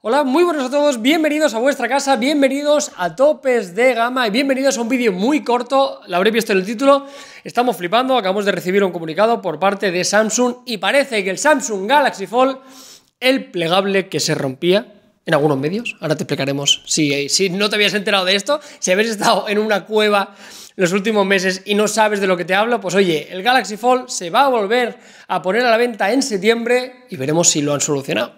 Hola, muy buenos a todos, bienvenidos a vuestra casa, bienvenidos a Topes de Gama y bienvenidos a un vídeo muy corto, lo habréis visto en el título, estamos flipando, acabamos de recibir un comunicado por parte de Samsung y parece que el Samsung Galaxy Fold, el plegable que se rompía, en algunos medios. Ahora te explicaremos si, si no te habías enterado de esto, si habéis estado en una cueva los últimos meses y no sabes de lo que te hablo, pues oye, el Galaxy Fold se va a volver a poner a la venta en septiembre y veremos si lo han solucionado.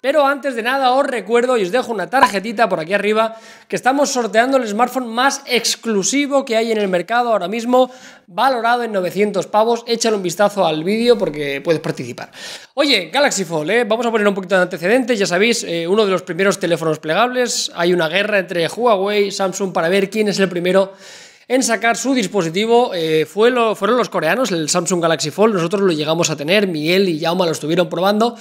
Pero antes de nada os recuerdo y os dejo una tarjetita por aquí arriba que estamos sorteando el smartphone más exclusivo que hay en el mercado ahora mismo, valorado en 900 pavos. Échale un vistazo al vídeo porque puedes participar. Oye, Galaxy Fold, ¿eh? vamos a poner un poquito de antecedentes. Ya sabéis, eh, uno de los primeros teléfonos plegables. Hay una guerra entre Huawei y Samsung para ver quién es el primero en sacar su dispositivo eh, fueron los coreanos, el Samsung Galaxy Fold. Nosotros lo llegamos a tener, Miguel y Yauma lo estuvieron probando.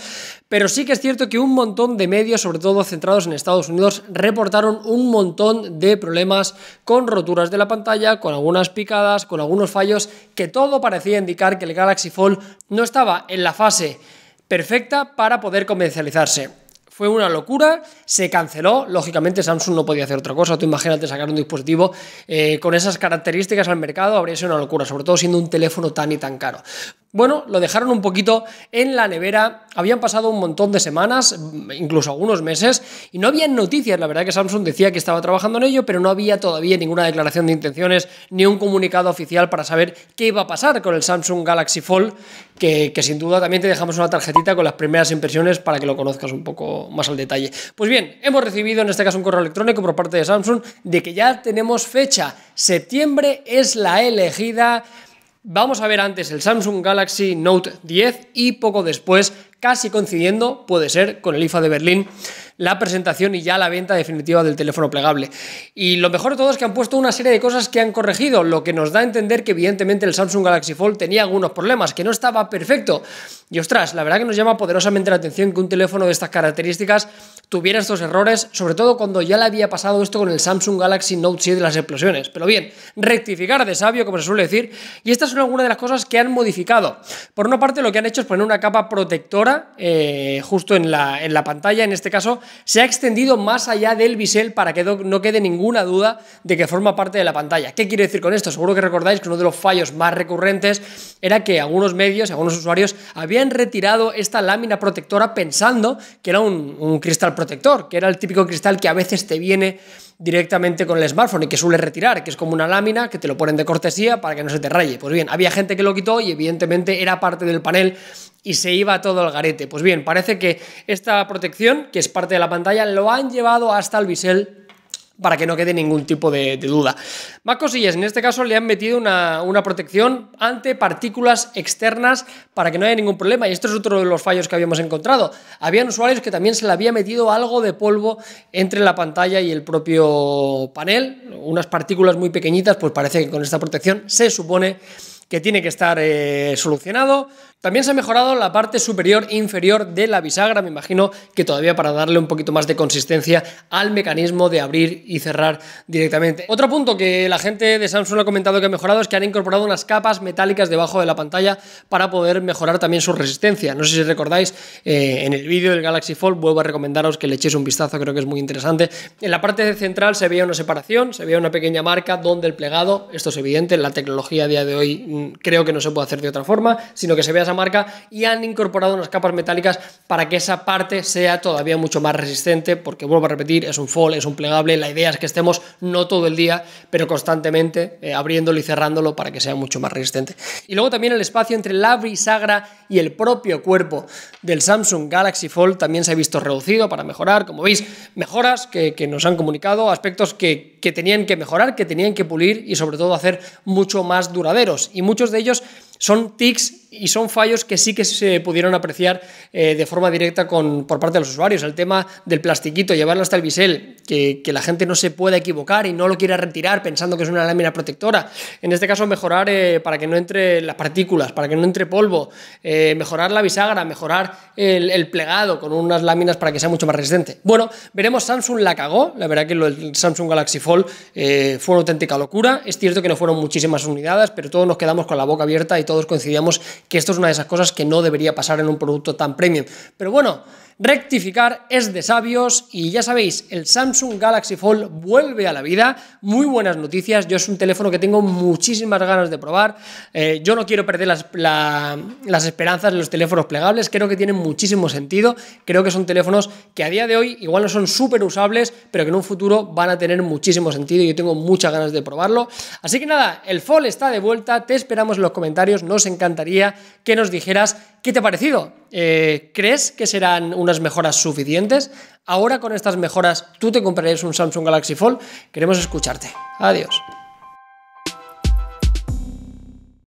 Pero sí que es cierto que un montón de medios, sobre todo centrados en Estados Unidos, reportaron un montón de problemas con roturas de la pantalla, con algunas picadas, con algunos fallos, que todo parecía indicar que el Galaxy Fold no estaba en la fase perfecta para poder comercializarse. Fue una locura, se canceló. Lógicamente, Samsung no podía hacer otra cosa. Tú imagínate sacar un dispositivo eh, con esas características al mercado, habría sido una locura, sobre todo siendo un teléfono tan y tan caro. Bueno, lo dejaron un poquito en la nevera, habían pasado un montón de semanas, incluso algunos meses, y no había noticias. La verdad que Samsung decía que estaba trabajando en ello, pero no había todavía ninguna declaración de intenciones ni un comunicado oficial para saber qué iba a pasar con el Samsung Galaxy Fold, que, que sin duda también te dejamos una tarjetita con las primeras impresiones para que lo conozcas un poco más al detalle. Pues bien, hemos recibido en este caso un correo electrónico por parte de Samsung de que ya tenemos fecha. Septiembre es la elegida Vamos a ver antes el Samsung Galaxy Note 10 y poco después, casi coincidiendo, puede ser con el IFA de Berlín, la presentación y ya la venta definitiva del teléfono plegable. Y lo mejor de todo es que han puesto una serie de cosas que han corregido, lo que nos da a entender que evidentemente el Samsung Galaxy Fold tenía algunos problemas, que no estaba perfecto. Y ostras, la verdad que nos llama poderosamente la atención que un teléfono de estas características tuviera estos errores, sobre todo cuando ya le había pasado esto con el Samsung Galaxy Note 7 de las explosiones. Pero bien, rectificar de sabio, como se suele decir, y estas son algunas de las cosas que han modificado. Por una parte, lo que han hecho es poner una capa protectora eh, justo en la, en la pantalla, en este caso se ha extendido más allá del bisel para que no quede ninguna duda de que forma parte de la pantalla. ¿Qué quiero decir con esto? Seguro que recordáis que uno de los fallos más recurrentes era que algunos medios, algunos usuarios habían retirado esta lámina protectora pensando que era un, un cristal protector, que era el típico cristal que a veces te viene directamente con el smartphone y que suele retirar, que es como una lámina que te lo ponen de cortesía para que no se te raye. Pues bien, había gente que lo quitó y evidentemente era parte del panel y se iba todo al garete. Pues bien, parece que esta protección, que es parte de la pantalla, lo han llevado hasta el bisel para que no quede ningún tipo de, duda. Más en este caso le han metido una, protección ante partículas externas para que no haya ningún problema. Y esto es otro de los fallos que habíamos encontrado. Habían usuarios que también se le había metido algo de polvo entre la pantalla y el propio panel, unas partículas muy pequeñitas, pues parece que con esta protección se supone que tiene que estar eh, solucionado. También se ha mejorado la parte superior e inferior de la bisagra, me imagino que todavía para darle un poquito más de consistencia al mecanismo de abrir y cerrar directamente. Otro punto que la gente de Samsung ha comentado que ha mejorado es que han incorporado unas capas metálicas debajo de la pantalla para poder mejorar también su resistencia. No sé si recordáis, eh, en el vídeo del Galaxy Fold vuelvo a recomendaros que le echéis un vistazo, creo que es muy interesante. En la parte central se veía una separación, se veía una pequeña marca donde el plegado, esto es evidente, la tecnología a día de hoy mm, creo que no se puede hacer de otra forma, sino que se vea marca y han incorporado unas capas metálicas para que esa parte sea todavía mucho más resistente, porque vuelvo a repetir, es un fall, es un plegable, la idea es que estemos no todo el día, pero constantemente eh, abriéndolo y cerrándolo para que sea mucho más resistente. Y luego también el espacio entre la bisagra y el propio cuerpo del Samsung Galaxy Fold también se ha visto reducido para mejorar, como veis, mejoras que, nos han comunicado, aspectos que, que tenían que mejorar, que tenían que pulir y sobre todo hacer mucho más duraderos. Y muchos de ellos son tics y son fallos que sí que se pudieron apreciar eh, de forma directa con, por parte de los usuarios. El tema del plastiquito, llevarlo hasta el bisel, que, la gente no se pueda equivocar y no lo quiera retirar pensando que es una lámina protectora. En este caso, mejorar eh, para que no entre las partículas, para que no entre polvo, eh, mejorar la bisagra, mejorar el, plegado con unas láminas para que sea mucho más resistente. Bueno, veremos, Samsung la cagó, la verdad que lo, el Samsung Galaxy Fold fue una auténtica locura. Es cierto que no fueron muchísimas unidades, pero todos nos quedamos con la boca abierta y todos coincidíamos que esto es una de esas cosas que no debería pasar en un producto tan premium. Pero bueno, Rectificar es de sabios y ya sabéis, el Samsung Galaxy Fold vuelve a la vida. Muy buenas noticias. Yo es un teléfono que tengo muchísimas ganas de probar. Eh, yo no quiero perder las, esperanzas de los teléfonos plegables. Creo que tienen muchísimo sentido. Creo que son teléfonos que a día de hoy igual no son súper usables, pero que en un futuro van a tener muchísimo sentido. y Yo tengo muchas ganas de probarlo. Así que nada, el Fold está de vuelta. Te esperamos en los comentarios. Nos encantaría que nos dijeras qué te ha parecido. Eh, ¿Crees que serán unas mejoras suficientes? Ahora con estas mejoras, ¿tú te comprarías un Samsung Galaxy Fold? Queremos escucharte. Adiós.